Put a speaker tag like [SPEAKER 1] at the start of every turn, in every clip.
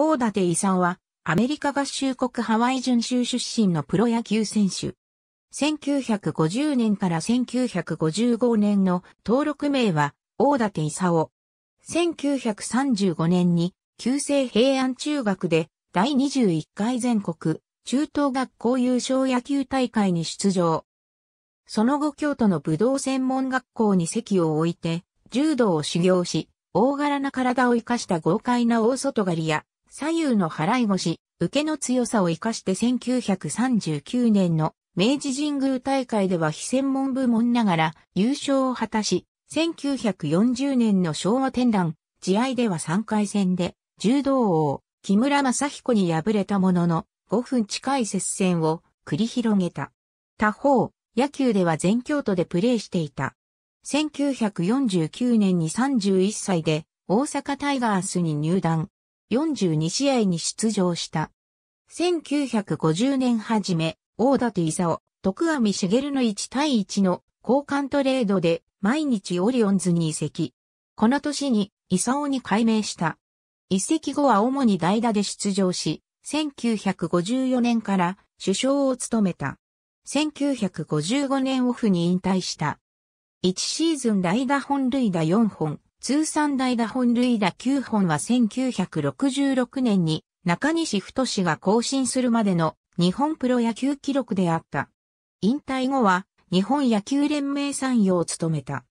[SPEAKER 1] 大館勲は、アメリカ合衆国ハワイ準州出身のプロ野球選手。1950年から1955年の登録名は、大館勲。1935年に、旧制平安中学で、第21回全国、中等学校優勝野球大会に出場。その後京都の武道専門学校に席を置いて、柔道を修行し、大柄な体を生かした豪快な大外刈りや、左右の払い腰、受けの強さを生かして1939年の明治神宮大会では非専門部門ながら優勝を果たし、1940年の昭和天覧、試合では3回戦で柔道王、木村正彦に敗れたものの、5分近い接戦を繰り広げた。他方、野球では全京都でプレーしていた。1949年に31歳で大阪タイガースに入団。42試合に出場した。1950年初め、大館勲、徳網茂の1対1の交換トレードで毎日オリオンズに移籍。この年に勲に改名した。移籍後は主に代打で出場し、1954年から首相を務めた。1955年オフに引退した。1シーズン代打本塁打4本、通算代打本塁打9本は1966年に中西太氏が更新するまでの日本プロ野球記録であった。引退後は日本野球連盟参与を務めた。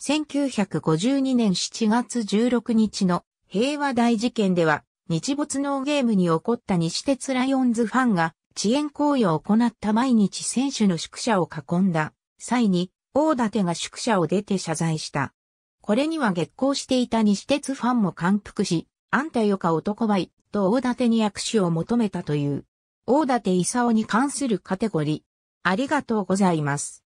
[SPEAKER 1] 1952年7月16日の平和大事件では日没のゲームに起こった西鉄ライオンズファンが遅延行為を行った毎日選手の宿舎を囲んだ際に大館が宿舎を出て謝罪した。これには激高していた西鉄ファンも感服し、あんたよか男ばい、と大館に握手を求めたという。大館勲に関するカテゴリー。ありがとうございます。